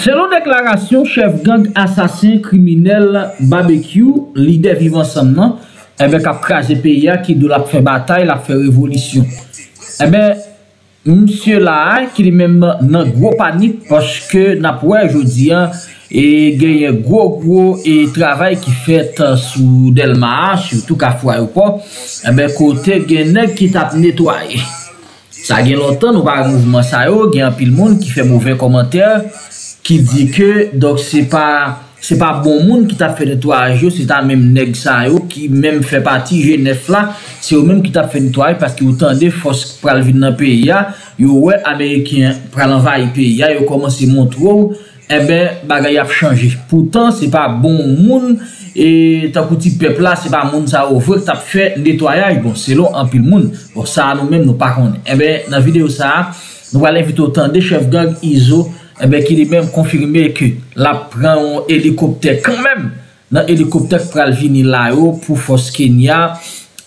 Selon deklarasyon, chef gang asasin kriminel Babekyou, lidè vivan sanman, ebe eh kapkaze peya ki dou la pfe batay, la pfe revolisyon. Ebe, eh msye la a, ki li men nan gwo panip, poske nan pou e jodi, e genye gwo gwo e travay ki fet euh, sou del ma a, sou tou ka fwa yo pa, ebe eh kote genye ki tap netwaye. Sa gen lontan ou ba mouvman sa yo, genye apil moun ki fe mouvè komantèr, Ki di ke, dok se pa bon moun ki ta fe netoyaj yo, se ta menm neg sa yo, ki menm fe pati genef la, se yo menm ki ta fe netoyaj, paski ou tan de fos pral vid nan peya, yo we Amerikyan pral anvay peya, yo komanse moun trou, ebe eh bagay ap chanje. Poutan, se pa bon moun, e ta kouti pepla, se pa moun sa over, ta fe netoyaj, bon, se lo anpil moun, bon, sa anou menm nou pa konde. Ebe, eh nan videyo sa ap, nou wale vit ou tan de chevgag izo. Ebe eh ki li mèm konfirme ke la pran ou helikopter. Kan mèm nan helikopter pral vini la yo pou fos Kenya.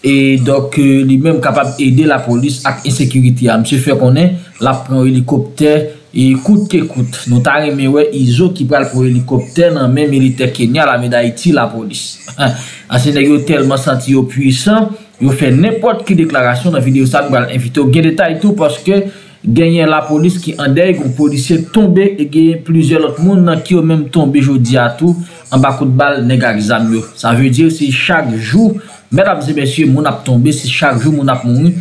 E doke euh, li mèm kapab ede la polis ak insekuriti ya. Mse fè konè la pran ou helikopter. E koute ke koute. Non tarè mè wè izo ki pral pou helikopter nan mèm militer Kenya la mè da iti la polis. Ase nè yo telman santi yo pwisan. Yo fè nèpot ki deklarasyon nan video sa kwa l'invite ou gen detay tou paske genyen la polis ki andey kon polisye tombe e genyen plizye lot moun nan ki yo menm tombe jodi atou, an ba kout bal neg a gizam yo. Sa vey diyo se chak jou, mèd ap zè besye moun ap tombe, se chak jou moun ap moun,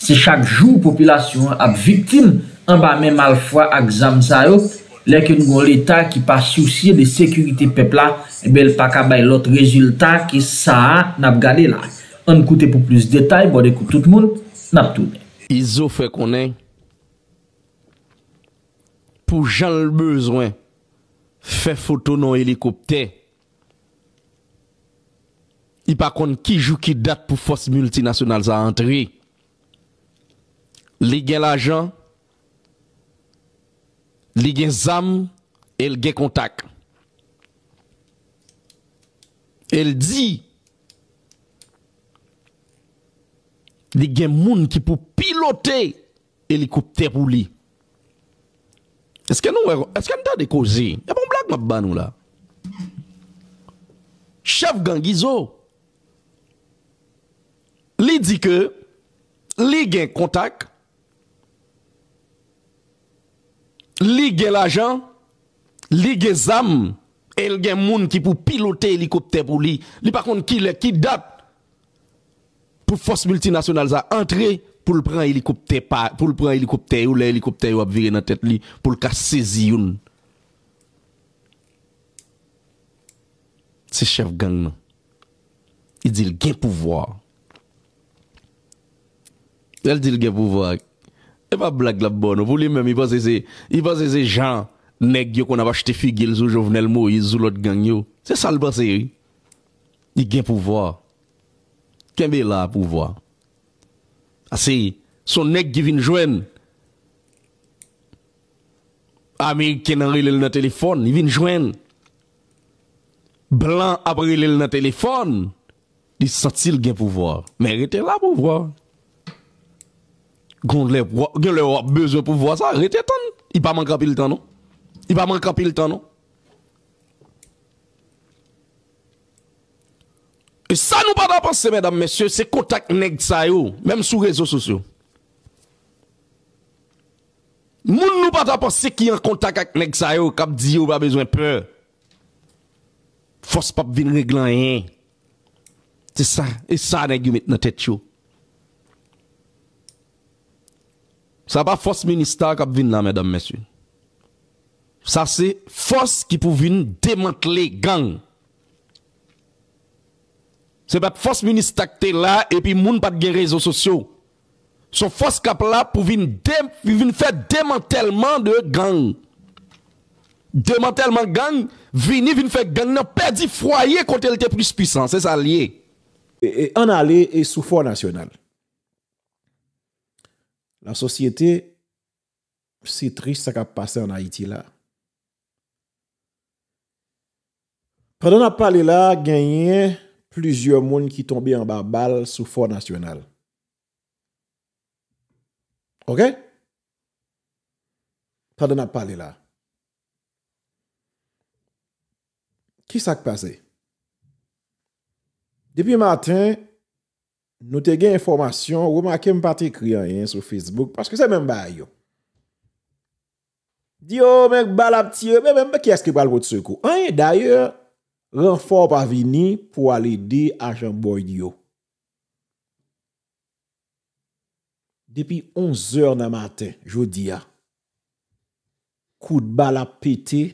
se chak jou populasyon ap vitim, an ba menm al fwa a gizam zay yo, lèk yon goun l'Etat ki pa souciye de sekurite pepla, e bel pakabay lot rezultat ki sa a nap gade la. An koute pou pliz detay, bode kout tout moun, nap toune. Izo fwe konen, pou jan l bezwen, fe foto nou helikopte. I pa kon ki jou ki dat pou fos multinasyonal za antre. Li gen l ajan, li gen zam, el gen kontak. El di, li gen moun ki pou pilote helikopte pou li. Eske nou, eske an ta de kozi? Ya bon blag map ban nou la? Chef Gangizo, li di ke, li gen kontak, li gen lajan, li gen zam, e li gen moun ki pou piloter helikopter pou li. Li pakon ki le, ki dat, pou fos multinasyonal za entre, pou l pran helikopter pa pou l pran helikopter ou la helikopter ou ap vire nan tet li pou l ka sezi yon se chef gang nan i di l gen pouvwa el di l gen pouvwa e pa blag la bono pou li menm i ba zese i ba zese jan neg yo kon ava chte figil sou jovenel mo yi sou lot gang yo se sal ba zeri i gen pouvwa ken be la pouvwa Asi, son nek givin jwen, ame ken a rile l na telefon, givin jwen, blan a rile l na telefon, di sotil gen pou vwa, men rete la pou vwa. Gon le wap bezo pou vwa sa, rete tan, i pa man kapil tan nou, i pa man kapil tan nou. E sa nou pa ta panse, mèdam mèsyon, se kontak neg sa yo, mèm sou rezo sosyo. Moun nou pa ta panse ki yon kontak ak neg sa yo, kap di yo pa bezwen pe. Fos pa bin reglan yon. Te sa, e sa neg yon met nan tet yo. Sa pa fos ministar kap bin nan, mèdam mèsyon. Sa se fos ki pou vin demant le gang. Se bat fos minis takte la epi moun pat gen rezo sosyo. Son fos kap la pou vin fè demantèlman de gang. Demantèlman gang, vini vin fè gang nan perdi fwaye kontèlte plus pwisan. Se sa liye. E, e an ale, e soufou anasyonal. La sosyete, se tris sa kap pase an Haiti la. Kwa don ap pale la, genye... Plüzyon moun ki tombi an ba bal sou for nasyonal. Ok? Tadan ap pale la. Ki sak pase? Depi maten, nou te gen informasyon, wou ma kem pati kriyan yon sou Facebook, paske se men ba ayon. Di yo, oh, men bal ap tiyo, men men beke eske pal vout sekou. An, d'ayon... Renfor pa vini pou alede ajan boy diyo. Depi 11 or nan maten, jodi ya, kout bal ap pete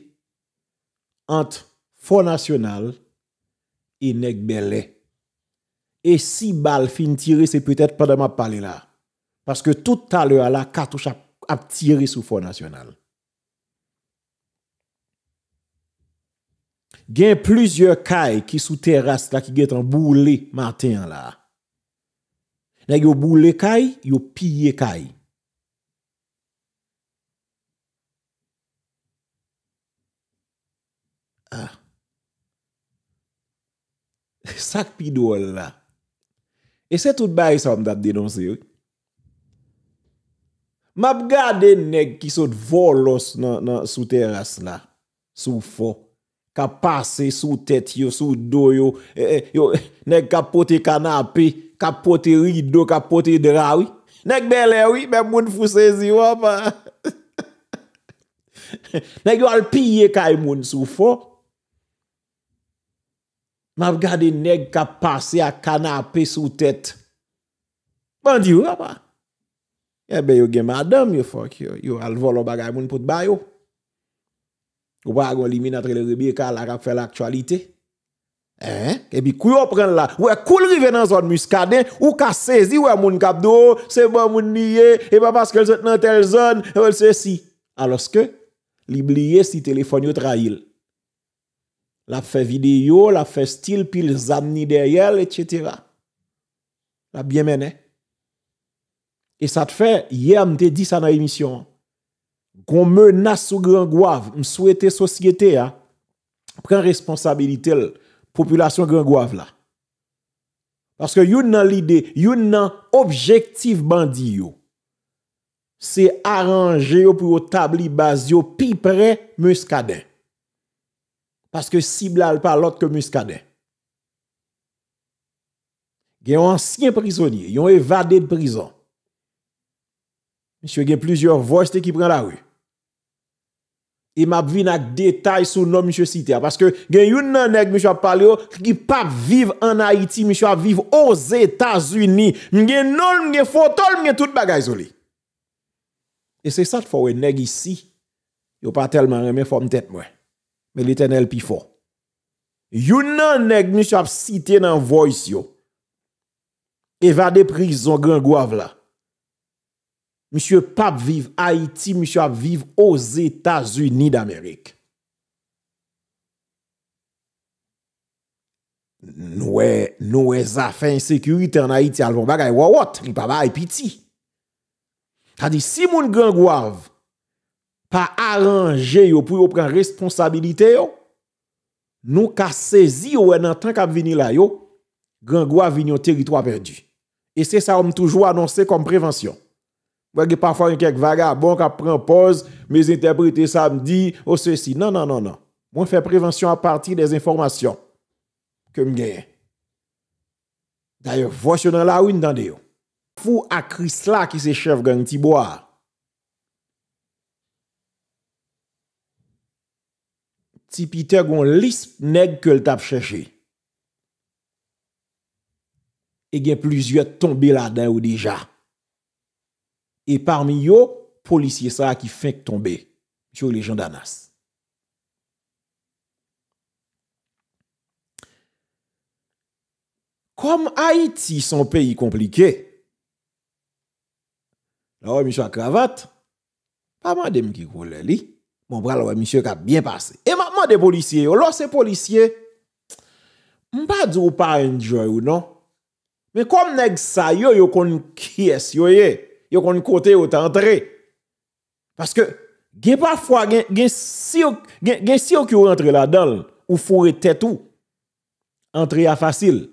ant Fonasyonal inekbele. E si bal fin tirise petet pa dama pale la. Paske tout talwe ala katouche ap tirise sou Fonasyonal. Gen plizye kaj ki sou teras la ki get an boule martin la. Nè yo boule kaj, yo pye kaj. Ah. Sak pidol la. E se tout bayi sa mdap denonsi yo. Map gade nè ki sot volos nan sou teras la. Sou fò. Kapase sou tet yo, sou do yo, e, e, yo neg kapote kanapi, kapote rido, kapote drawi. Neg belewi, be moun fousezi wapa. Neg yo alpiye ka yon moun sou fo. Mavgade neg kapase a kanapi sou tet. Bandi wapa. Ebe yo gemadam yo fok yo, yo alvolo baga yon moun put bayo. Kou pa agon li mi natre le zebi e ka la rap fe l'aktualite. E bi kou yo pren la. Ou e koul rive nan zon muskade, ou ka sezi ou e moun kapdo, sebo moun niye, e pa paske l se tenan tel zon, e wèl se si. Aloske, li bliye si telefon yo trail. La fe video, la fe stil, pi l zan ni deryel, etc. La bie menè. E sa te fe, ye amte di sa nan emisyon. kon menas ou Grand Guave, m souwete sosyete a, pren responsabilite l populasyon Grand Guave la. Paske yon nan lide, yon nan objektif bandi yo, se aranje yo pou yo tabli baz yo pi pre Muscadet. Paske siblal pa lot ke Muscadet. Gen yon ansyen prisonye, yon evade de prison. Mishwe gen plusieurs vojte ki pren la wey. E m ap vi nak detay sou nou mi chou site a. Ah. Paske gen yon nan neg mi chou ap pale yo, ki pa vive an Haiti, mi chou ap vive os Etats-Unis. M gen nol, m gen fotol, m gen tout bagay zoli. E se sat fawen neg isi, yo pa telman remen faw m tet mwen. Me li ten el pi faw. Yon nan neg mi chou ap site nan voice yo, evade prizon gen gwa vla. Monsye pap viv Haiti, monsye ap viv os Etats-Unis d'Amerik. Noue, noue zafen sekurite an Haiti alvon bagay wawot, li paba ay piti. Tadi, si moun gangwav pa aranje yo pou yo pren responsabilite yo, nou ka sezi yo en an tank ap vini la yo, gangwav vini yo teritwa perdi. E se sa om toujou anonse kom prevensyon. Wè gen pafwa yon kek vaga, bon ka pren poz, mèz interprete samdi, ou sèsi. Nan nan nan nan, bon fè prevensyon a parti des informasyon. Kèm gen. Dè yon, vòs yon nan la ou yon dan de yon. Fou akris la ki se chèv gen yon ti bo a. Ti pite yon lisp neg kèl tap chèche. E gen plouzyèt tombe la den ou deja. E parmi yo, polisye sa a ki fèk tombe. Jou le jandanas. Kom Haiti son peyi komplike. La wè mi chwa kravat. Pa man dem ki koule li. Mon pral wè mi chwe ka bien pase. E man man de polisye yo. Lò se polisye. Mpa di wou pa enjou yo non. Me kom neg sa yo yo kon kies yo ye. Yon kon yon kote yo te antre. Paske, gen pa fwa, gen si yo ki yo antre la dal, ou fwore tetou. Antre ya fasil,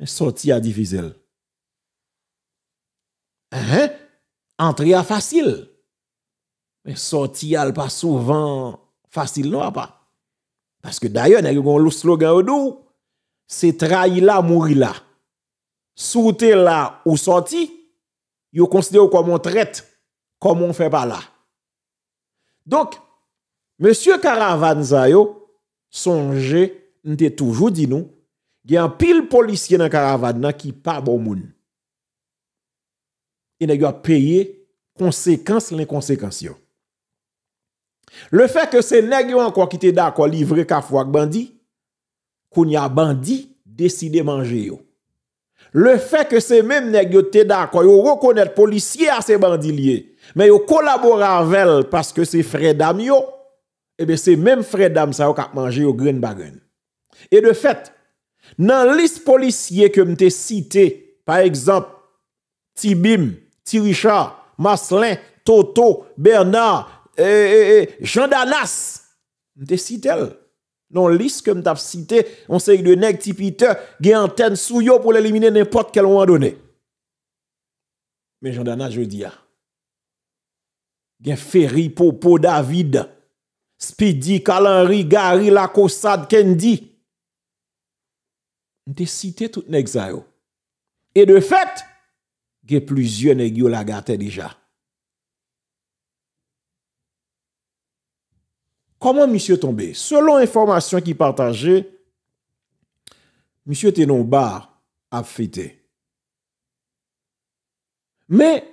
men soti ya difizel. Hen, antre ya fasil, men soti al pa souvan fasil nou a pa. Paske dayon, yon kon lous slogan ou dou, se trai la, mouri la. Sote la ou soti, Yo konside yo komon tret, komon fe pala. Donk, monsye karavan zayo, sonje, nte toujou di nou, gen pil polisye nan karavan nan ki pa bomoun. E negyo a peye konsekans len konsekans yo. Le fe ke se negyo an kwa ki te da kwa livre kaf wak bandi, koun ya bandi deside manje yo. Le fè ke se mèm nèk yo tè dakwa, yo rekonèt polisye a se bandilye, mè yo kolaboran vel paske se fredam yo, ebe eh se mèm fredam sa yo kap manje yo gwen bagwen. E de fèt, nan lis polisye ke mte site, par ekzamp, Ti Bim, Ti Richard, Maslin, Toto, Bernard, eh, eh, Jean Danas, mte site lè. Non lis ke m taf site, on se yi de nek tipite, gen anten sou yo pou l'elimine nepot ke l'on wadone. Men janda nan jodi ya. Ah. Gen feri, popo, david, spidi, kalanri, gari, lakosad, kendi. M te site tout nek zayo. E de fet, gen pluzye nek yo la gate deja. Comment monsieur tombé Selon information qui partageait, monsieur était a fêté. Mais